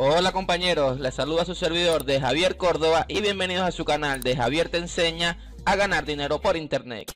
Hola compañeros, les saluda su servidor de Javier Córdoba y bienvenidos a su canal de Javier te enseña a ganar dinero por internet.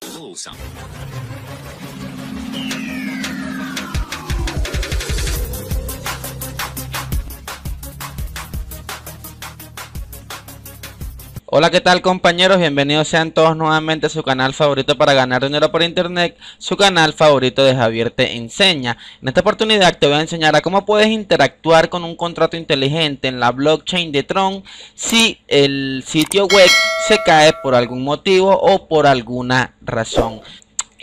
Hola, ¿qué tal compañeros? Bienvenidos sean todos nuevamente a su canal favorito para ganar dinero por internet, su canal favorito de Javier te enseña. En esta oportunidad te voy a enseñar a cómo puedes interactuar con un contrato inteligente en la blockchain de Tron si el sitio web se cae por algún motivo o por alguna razón.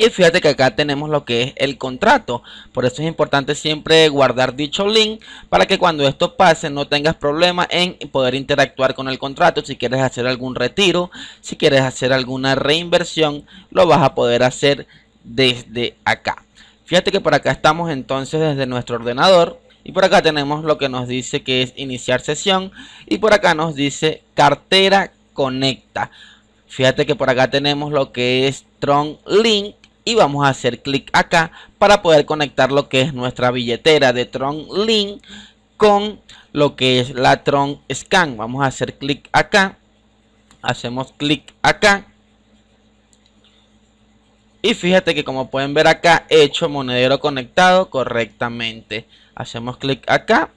Y fíjate que acá tenemos lo que es el contrato. Por eso es importante siempre guardar dicho link para que cuando esto pase no tengas problema en poder interactuar con el contrato. Si quieres hacer algún retiro, si quieres hacer alguna reinversión, lo vas a poder hacer desde acá. Fíjate que por acá estamos entonces desde nuestro ordenador. Y por acá tenemos lo que nos dice que es iniciar sesión. Y por acá nos dice cartera conecta. Fíjate que por acá tenemos lo que es strong Link y vamos a hacer clic acá para poder conectar lo que es nuestra billetera de Tron Link con lo que es la Tron Scan. Vamos a hacer clic acá, hacemos clic acá. Y fíjate que como pueden ver acá, he hecho monedero conectado correctamente. Hacemos clic acá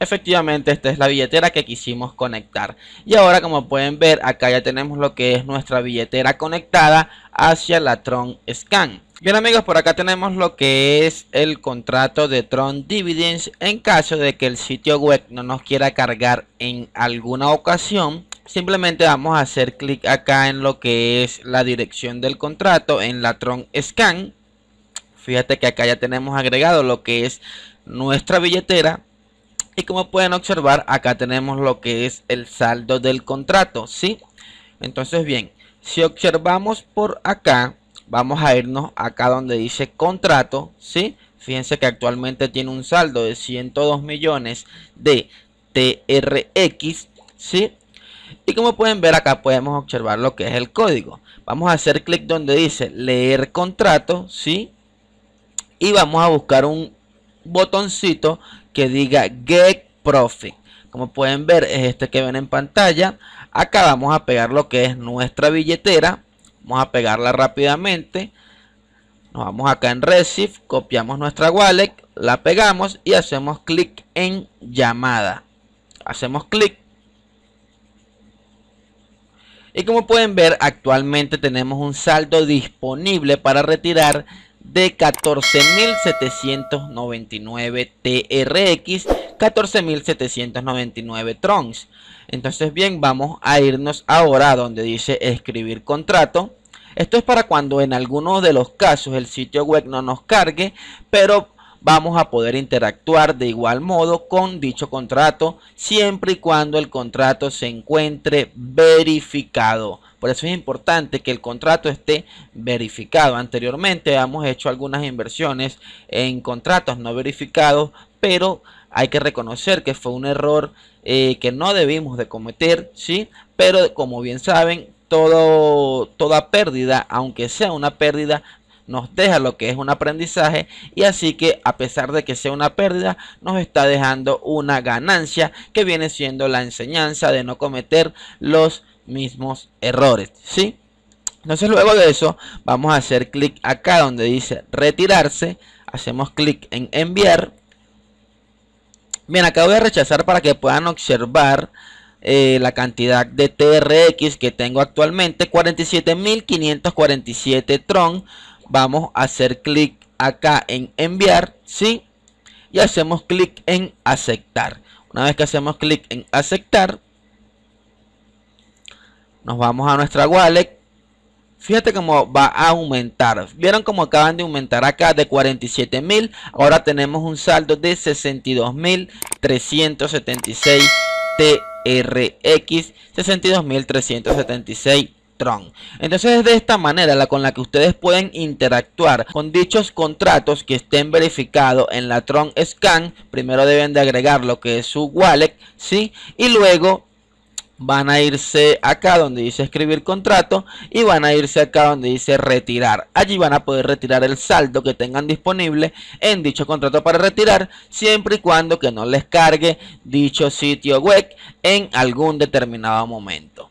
Efectivamente, esta es la billetera que quisimos conectar. Y ahora, como pueden ver, acá ya tenemos lo que es nuestra billetera conectada hacia la Tron Scan. Bien amigos, por acá tenemos lo que es el contrato de Tron Dividends. En caso de que el sitio web no nos quiera cargar en alguna ocasión, simplemente vamos a hacer clic acá en lo que es la dirección del contrato, en la Tron Scan. Fíjate que acá ya tenemos agregado lo que es nuestra billetera y como pueden observar, acá tenemos lo que es el saldo del contrato, ¿sí? Entonces, bien, si observamos por acá, vamos a irnos acá donde dice contrato, ¿sí? Fíjense que actualmente tiene un saldo de 102 millones de TRX, ¿sí? Y como pueden ver acá podemos observar lo que es el código. Vamos a hacer clic donde dice leer contrato, ¿sí? Y vamos a buscar un botoncito que diga get profit. Como pueden ver es este que ven en pantalla. Acá vamos a pegar lo que es nuestra billetera. Vamos a pegarla rápidamente. Nos vamos acá en Receive, copiamos nuestra wallet, la pegamos y hacemos clic en llamada. Hacemos clic. Y como pueden ver, actualmente tenemos un saldo disponible para retirar de 14.799 TRX, 14.799 Trons. Entonces bien, vamos a irnos ahora donde dice escribir contrato. Esto es para cuando en algunos de los casos el sitio web no nos cargue, pero vamos a poder interactuar de igual modo con dicho contrato siempre y cuando el contrato se encuentre verificado. Por eso es importante que el contrato esté verificado. Anteriormente hemos hecho algunas inversiones en contratos no verificados, pero hay que reconocer que fue un error eh, que no debimos de cometer, ¿sí? Pero como bien saben, todo, toda pérdida, aunque sea una pérdida, nos deja lo que es un aprendizaje y así que a pesar de que sea una pérdida nos está dejando una ganancia que viene siendo la enseñanza de no cometer los mismos errores, ¿sí? Entonces luego de eso vamos a hacer clic acá donde dice retirarse, hacemos clic en enviar. Bien, acá voy a rechazar para que puedan observar eh, la cantidad de TRX que tengo actualmente, 47.547 Tron. Vamos a hacer clic acá en enviar, ¿sí? Y hacemos clic en aceptar. Una vez que hacemos clic en aceptar, nos vamos a nuestra wallet. Fíjate cómo va a aumentar. Vieron cómo acaban de aumentar acá de 47 mil. Ahora tenemos un saldo de 62 mil 376 TRX. 62.376 mil Tron. Entonces de esta manera la con la que ustedes pueden interactuar con dichos contratos que estén verificados en la Tron Scan. Primero deben de agregar lo que es su wallet, ¿sí? Y luego van a irse acá donde dice escribir contrato y van a irse acá donde dice retirar. Allí van a poder retirar el saldo que tengan disponible en dicho contrato para retirar, siempre y cuando que no les cargue dicho sitio web en algún determinado momento.